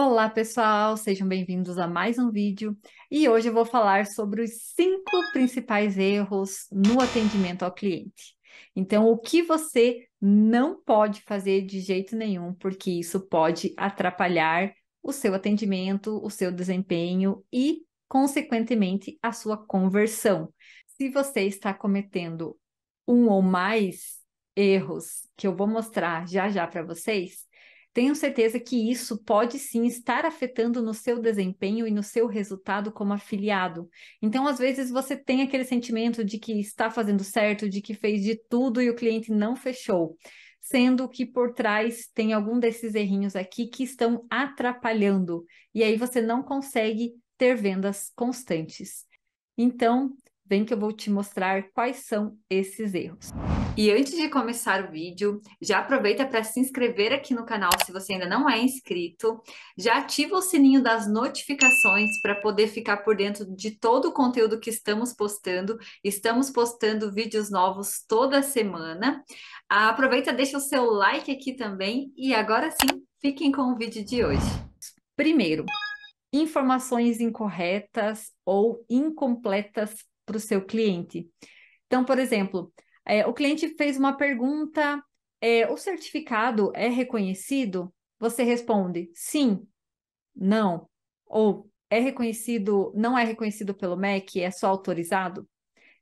Olá, pessoal! Sejam bem-vindos a mais um vídeo e hoje eu vou falar sobre os cinco principais erros no atendimento ao cliente. Então, o que você não pode fazer de jeito nenhum, porque isso pode atrapalhar o seu atendimento, o seu desempenho e, consequentemente, a sua conversão. Se você está cometendo um ou mais erros que eu vou mostrar já já para vocês, tenho certeza que isso pode sim estar afetando no seu desempenho e no seu resultado como afiliado. Então, às vezes, você tem aquele sentimento de que está fazendo certo, de que fez de tudo e o cliente não fechou sendo que por trás tem algum desses errinhos aqui que estão atrapalhando, e aí você não consegue ter vendas constantes. Então, Vem que eu vou te mostrar quais são esses erros. E antes de começar o vídeo, já aproveita para se inscrever aqui no canal se você ainda não é inscrito. Já ativa o sininho das notificações para poder ficar por dentro de todo o conteúdo que estamos postando. Estamos postando vídeos novos toda semana. Aproveita, deixa o seu like aqui também e agora sim, fiquem com o vídeo de hoje. Primeiro, informações incorretas ou incompletas para o seu cliente. Então, por exemplo, é, o cliente fez uma pergunta: é, o certificado é reconhecido? Você responde sim, não, ou é reconhecido, não é reconhecido pelo MEC, é só autorizado?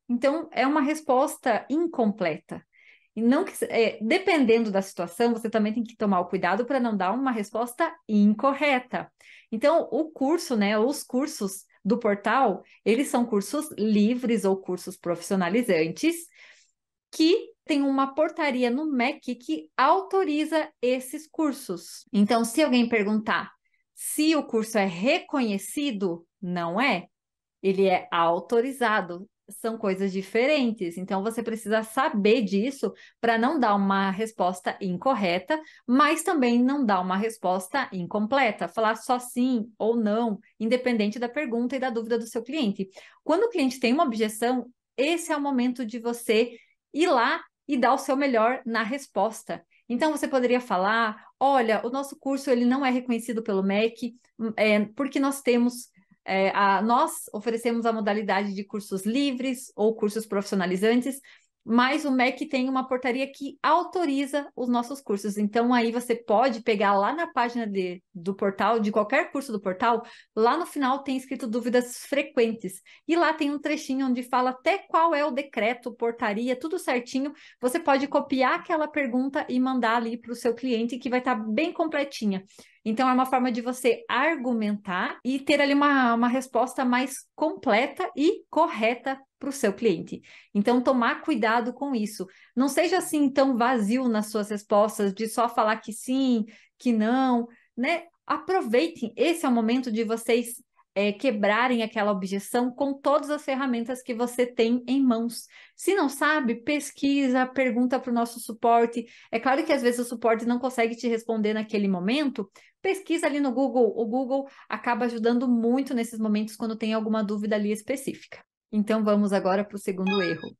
Então, é uma resposta incompleta. E não que, é, dependendo da situação, você também tem que tomar o cuidado para não dar uma resposta incorreta. Então, o curso, né, os cursos, do portal, eles são cursos livres ou cursos profissionalizantes que tem uma portaria no MEC que autoriza esses cursos. Então, se alguém perguntar se o curso é reconhecido, não é. Ele é autorizado, são coisas diferentes. Então você precisa saber disso para não dar uma resposta incorreta, mas também não dar uma resposta incompleta. Falar só sim ou não, independente da pergunta e da dúvida do seu cliente. Quando o cliente tem uma objeção, esse é o momento de você ir lá e dar o seu melhor na resposta. Então você poderia falar, olha, o nosso curso ele não é reconhecido pelo MEC, hum, é, porque nós temos é, a, nós oferecemos a modalidade de cursos livres ou cursos profissionalizantes, mas o MEC tem uma portaria que autoriza os nossos cursos. Então, aí você pode pegar lá na página de, do portal, de qualquer curso do portal, lá no final tem escrito dúvidas frequentes. E lá tem um trechinho onde fala até qual é o decreto, portaria, tudo certinho. Você pode copiar aquela pergunta e mandar ali para o seu cliente, que vai estar tá bem completinha. Então, é uma forma de você argumentar e ter ali uma, uma resposta mais completa e correta para o seu cliente. Então, tomar cuidado com isso. Não seja assim tão vazio nas suas respostas, de só falar que sim, que não, né? Aproveitem, esse é o momento de vocês é, quebrarem aquela objeção com todas as ferramentas que você tem em mãos. Se não sabe, pesquisa, pergunta para o nosso suporte. É claro que às vezes o suporte não consegue te responder naquele momento. Pesquisa ali no Google. O Google acaba ajudando muito nesses momentos quando tem alguma dúvida ali específica. Então vamos agora para o segundo erro.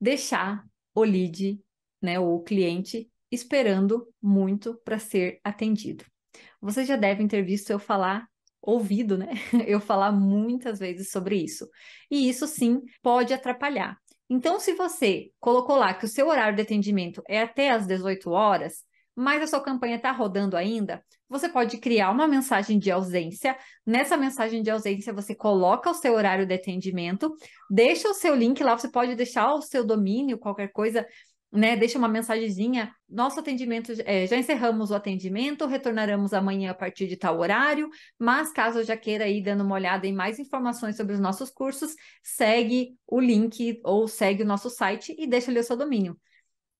Deixar o lead, né, o cliente, esperando muito para ser atendido. Vocês já devem ter visto eu falar ouvido, né, eu falar muitas vezes sobre isso. E isso sim pode atrapalhar. Então, se você colocou lá que o seu horário de atendimento é até as 18 horas, mas a sua campanha está rodando ainda, você pode criar uma mensagem de ausência. Nessa mensagem de ausência, você coloca o seu horário de atendimento, deixa o seu link lá, você pode deixar o seu domínio, qualquer coisa né, deixa uma mensagenzinha. Nosso atendimento, é, já encerramos o atendimento, retornaremos amanhã a partir de tal horário, mas caso já queira ir dando uma olhada em mais informações sobre os nossos cursos, segue o link ou segue o nosso site e deixa ali o seu domínio.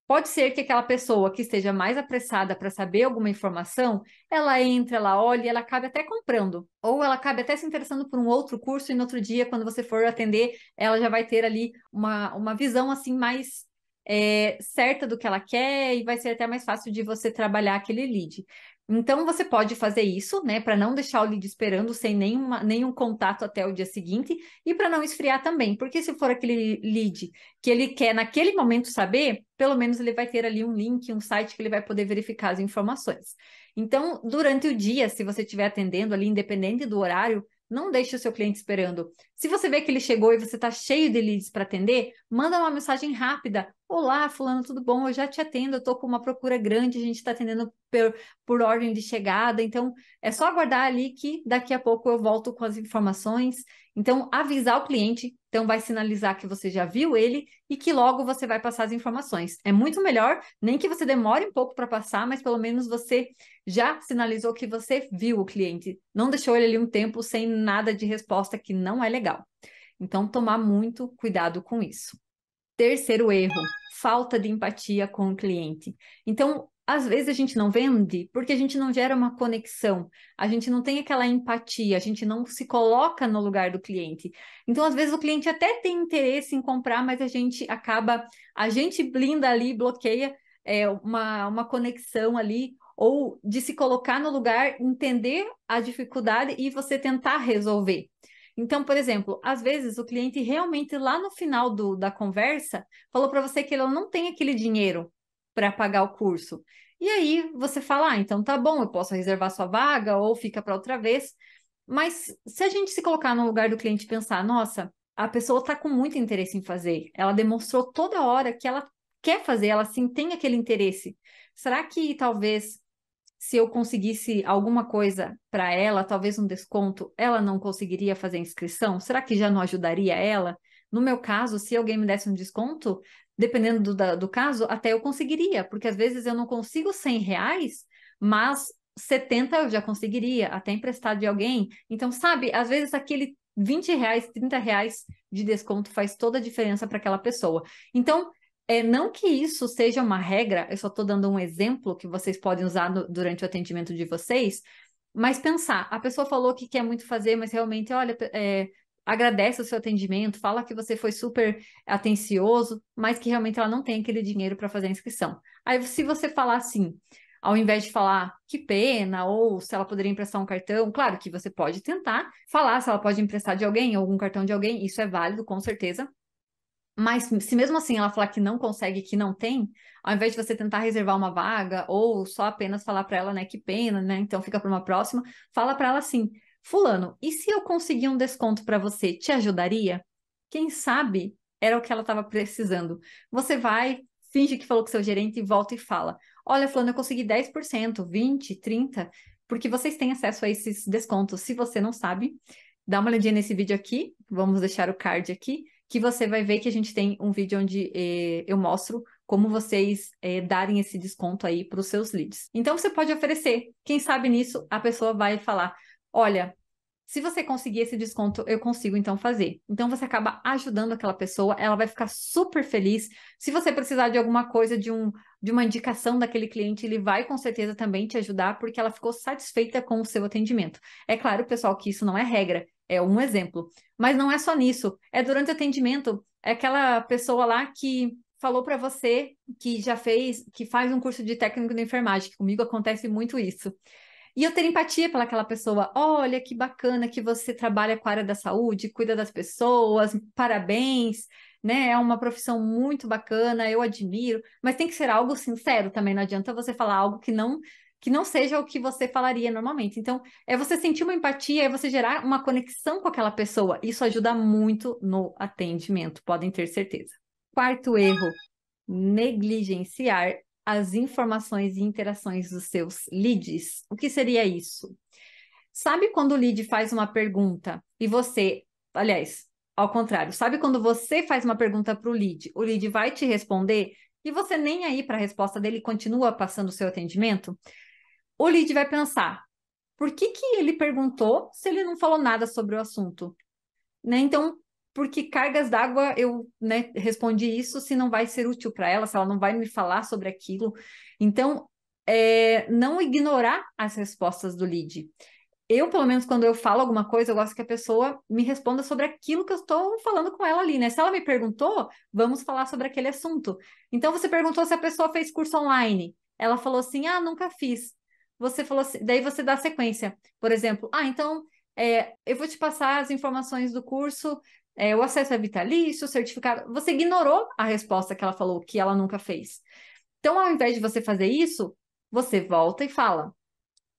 Pode ser que aquela pessoa que esteja mais apressada para saber alguma informação, ela entra, ela olha e ela acabe até comprando. Ou ela acabe até se interessando por um outro curso e no outro dia, quando você for atender, ela já vai ter ali uma, uma visão assim mais é, certa do que ela quer e vai ser até mais fácil de você trabalhar aquele lead. Então você pode fazer isso, né, para não deixar o lead esperando sem nenhuma, nenhum contato até o dia seguinte e para não esfriar também, porque se for aquele lead que ele quer naquele momento saber, pelo menos ele vai ter ali um link, um site que ele vai poder verificar as informações. Então, durante o dia, se você estiver atendendo ali, independente do horário, não deixe o seu cliente esperando. Se você vê que ele chegou e você está cheio de leads para atender, manda uma mensagem rápida Olá, Fulano, tudo bom? Eu já te atendo, eu estou com uma procura grande, a gente está atendendo por, por ordem de chegada, então é só aguardar ali que daqui a pouco eu volto com as informações. Então, avisar o cliente, então vai sinalizar que você já viu ele e que logo você vai passar as informações. É muito melhor, nem que você demore um pouco para passar, mas pelo menos você já sinalizou que você viu o cliente, não deixou ele ali um tempo sem nada de resposta que não é legal. Então, tomar muito cuidado com isso. Terceiro erro, falta de empatia com o cliente. Então, às vezes a gente não vende porque a gente não gera uma conexão, a gente não tem aquela empatia, a gente não se coloca no lugar do cliente. Então, às vezes o cliente até tem interesse em comprar, mas a gente acaba, a gente blinda ali, bloqueia é, uma, uma conexão ali, ou de se colocar no lugar, entender a dificuldade e você tentar resolver. Então, por exemplo, às vezes o cliente realmente lá no final do, da conversa falou para você que ele não tem aquele dinheiro para pagar o curso. E aí você fala, ah, então tá bom, eu posso reservar sua vaga ou fica para outra vez. Mas se a gente se colocar no lugar do cliente e pensar, nossa, a pessoa está com muito interesse em fazer, ela demonstrou toda hora que ela quer fazer, ela sim tem aquele interesse. Será que talvez se eu conseguisse alguma coisa para ela, talvez um desconto, ela não conseguiria fazer a inscrição? Será que já não ajudaria ela? No meu caso, se alguém me desse um desconto, dependendo do, do caso, até eu conseguiria, porque às vezes eu não consigo 100 reais, mas 70 eu já conseguiria, até emprestado de alguém. Então, sabe, às vezes aquele 20 reais, 30 reais de desconto faz toda a diferença para aquela pessoa. Então, é, não que isso seja uma regra, eu só estou dando um exemplo que vocês podem usar no, durante o atendimento de vocês, mas pensar, a pessoa falou que quer muito fazer, mas realmente, olha, é, agradece o seu atendimento, fala que você foi super atencioso, mas que realmente ela não tem aquele dinheiro para fazer a inscrição. Aí, se você falar assim, ao invés de falar que pena, ou se ela poderia emprestar um cartão, claro que você pode tentar falar se ela pode emprestar de alguém, algum cartão de alguém, isso é válido, com certeza, mas se mesmo assim ela falar que não consegue, que não tem, ao invés de você tentar reservar uma vaga ou só apenas falar para ela, né, que pena, né, então fica para uma próxima, fala para ela assim: "Fulano, e se eu conseguir um desconto para você, te ajudaria?" Quem sabe era o que ela estava precisando. Você vai, finge que falou com seu gerente e volta e fala: "Olha, fulano, eu consegui 10%, 20, 30, porque vocês têm acesso a esses descontos. Se você não sabe, dá uma olhadinha nesse vídeo aqui, vamos deixar o card aqui que você vai ver que a gente tem um vídeo onde eh, eu mostro como vocês eh, darem esse desconto aí para os seus leads. Então você pode oferecer, quem sabe nisso a pessoa vai falar, olha, se você conseguir esse desconto, eu consigo então fazer. Então você acaba ajudando aquela pessoa, ela vai ficar super feliz. Se você precisar de alguma coisa, de, um, de uma indicação daquele cliente, ele vai com certeza também te ajudar, porque ela ficou satisfeita com o seu atendimento. É claro, pessoal, que isso não é regra. É um exemplo. Mas não é só nisso. É durante o atendimento. É aquela pessoa lá que falou para você que já fez, que faz um curso de técnico de enfermagem, que comigo acontece muito isso. E eu ter empatia pelaquela pessoa. Olha que bacana que você trabalha com a área da saúde, cuida das pessoas, parabéns, né? É uma profissão muito bacana, eu admiro, mas tem que ser algo sincero também. Não adianta você falar algo que não que não seja o que você falaria normalmente. Então, é você sentir uma empatia, é você gerar uma conexão com aquela pessoa. Isso ajuda muito no atendimento, podem ter certeza. Quarto erro: negligenciar as informações e interações dos seus leads. O que seria isso? Sabe quando o lead faz uma pergunta e você, aliás, ao contrário, sabe quando você faz uma pergunta para o lead, o lead vai te responder e você nem aí para a resposta dele continua passando o seu atendimento? o lead vai pensar: por que, que ele perguntou se ele não falou nada sobre o assunto? Né? Então, que cargas d'água eu né, respondi isso se não vai ser útil para ela, se ela não vai me falar sobre aquilo. Então, é, não ignorar as respostas do lead. Eu, pelo menos, quando eu falo alguma coisa, eu gosto que a pessoa me responda sobre aquilo que eu estou falando com ela ali, né? Se ela me perguntou, vamos falar sobre aquele assunto. Então, você perguntou se a pessoa fez curso online. Ela falou assim: ah, nunca fiz você falou assim, daí você dá sequência. Por exemplo, ah, então é, eu vou te passar as informações do curso, é, o acesso é vitalício, o certificado. Você ignorou a resposta que ela falou que ela nunca fez. Então, ao invés de você fazer isso, você volta e fala: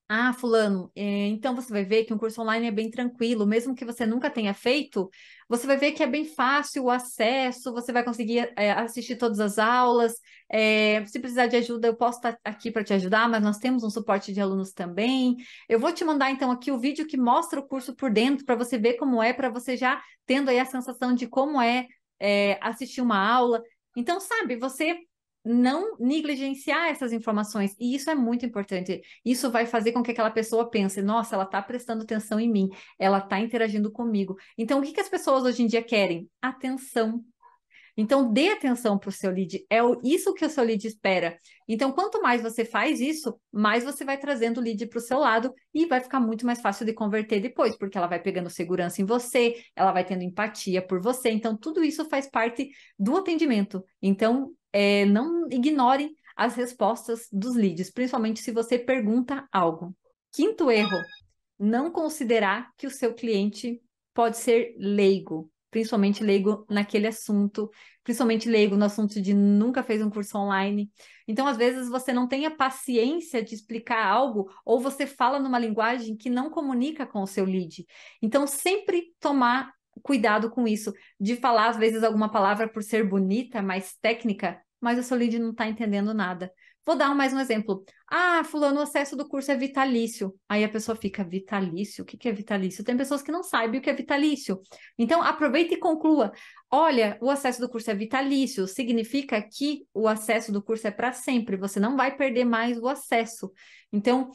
ah, fulano, eh, então você vai ver que um curso online é bem tranquilo, mesmo que você nunca tenha feito, você vai ver que é bem fácil o acesso, você vai conseguir é, assistir todas as aulas. É, se precisar de ajuda, eu posso estar aqui para te ajudar, mas nós temos um suporte de alunos também. Eu vou te mandar então aqui o vídeo que mostra o curso por dentro para você ver como é, para você já tendo aí a sensação de como é, é assistir uma aula. Então, sabe, você não negligenciar essas informações. E isso é muito importante. Isso vai fazer com que aquela pessoa pense: nossa, ela está prestando atenção em mim, ela está interagindo comigo. Então, o que, que as pessoas hoje em dia querem? Atenção então, dê atenção para o seu lead. É isso que o seu lead espera. Então, quanto mais você faz isso, mais você vai trazendo o lead para o seu lado e vai ficar muito mais fácil de converter depois, porque ela vai pegando segurança em você, ela vai tendo empatia por você. Então, tudo isso faz parte do atendimento. Então, é, não ignore as respostas dos leads, principalmente se você pergunta algo. Quinto erro, não considerar que o seu cliente pode ser leigo principalmente leigo naquele assunto, principalmente leigo no assunto de nunca fez um curso online. Então, às vezes, você não tem a paciência de explicar algo ou você fala numa linguagem que não comunica com o seu lead. Então, sempre tomar cuidado com isso, de falar, às vezes, alguma palavra por ser bonita, mais técnica, mas o seu lead não está entendendo nada. Vou dar mais um exemplo. Ah, fulano, o acesso do curso é vitalício. Aí a pessoa fica, vitalício? O que é vitalício? Tem pessoas que não sabem o que é vitalício. Então, aproveita e conclua. Olha, o acesso do curso é vitalício. Significa que o acesso do curso é para sempre. Você não vai perder mais o acesso. Então,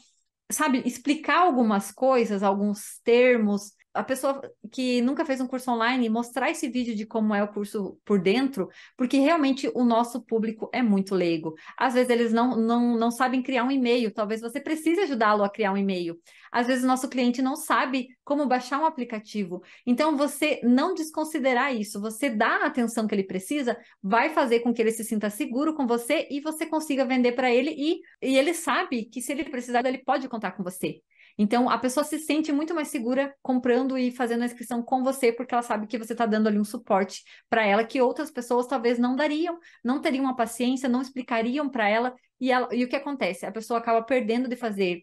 sabe, explicar algumas coisas, alguns termos, a pessoa que nunca fez um curso online mostrar esse vídeo de como é o curso por dentro, porque realmente o nosso público é muito leigo. Às vezes eles não, não, não sabem criar um e-mail, talvez você precise ajudá-lo a criar um e-mail. Às vezes o nosso cliente não sabe como baixar um aplicativo. Então, você não desconsiderar isso, você dá a atenção que ele precisa, vai fazer com que ele se sinta seguro com você e você consiga vender para ele e, e ele sabe que se ele precisar, ele pode contar com você. Então, a pessoa se sente muito mais segura comprando e fazendo a inscrição com você, porque ela sabe que você está dando ali um suporte para ela que outras pessoas talvez não dariam, não teriam a paciência, não explicariam para ela e, ela. e o que acontece? A pessoa acaba perdendo de fazer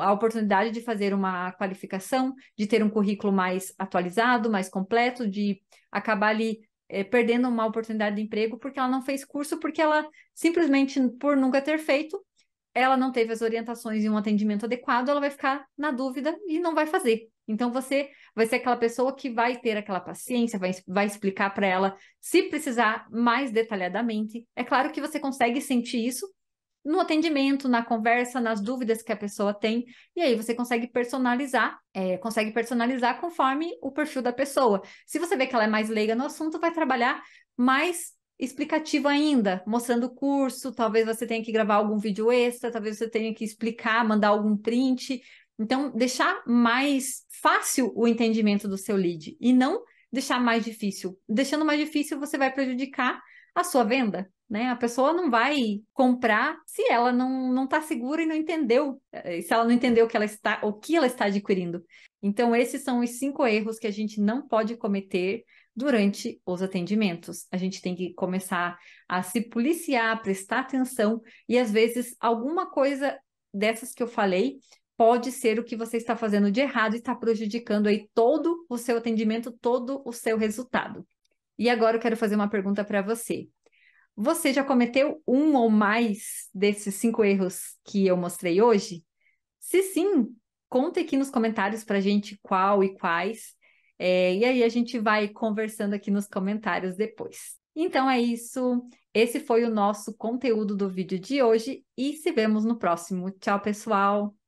a oportunidade de fazer uma qualificação, de ter um currículo mais atualizado, mais completo, de acabar ali é, perdendo uma oportunidade de emprego porque ela não fez curso, porque ela simplesmente por nunca ter feito, ela não teve as orientações e um atendimento adequado, ela vai ficar na dúvida e não vai fazer. Então você vai ser aquela pessoa que vai ter aquela paciência, vai, vai explicar para ela, se precisar, mais detalhadamente. É claro que você consegue sentir isso no atendimento, na conversa, nas dúvidas que a pessoa tem, e aí você consegue personalizar, é, consegue personalizar conforme o perfil da pessoa. Se você vê que ela é mais leiga no assunto, vai trabalhar mais explicativo ainda, mostrando o curso, talvez você tenha que gravar algum vídeo extra, talvez você tenha que explicar, mandar algum print. Então, deixar mais fácil o entendimento do seu lead e não deixar mais difícil. Deixando mais difícil, você vai prejudicar a sua venda, né? A pessoa não vai comprar se ela não não está segura e não entendeu, eh, se ela não entendeu que ela está, o que ela está adquirindo. Então, esses são os cinco erros que a gente não pode cometer durante os atendimentos. A gente tem que começar a se policiar, prestar atenção e às vezes alguma coisa dessas que eu falei pode ser o que você está fazendo de errado e está prejudicando aí todo o seu atendimento, todo o seu resultado. E agora eu quero fazer uma pergunta para você. Você já cometeu um ou mais desses cinco erros que eu mostrei hoje? Se sim, conta aqui nos comentários para gente qual e quais. É, e aí a gente vai conversando aqui nos comentários depois. Então é isso. Esse foi o nosso conteúdo do vídeo de hoje e se vemos no próximo. Tchau, pessoal!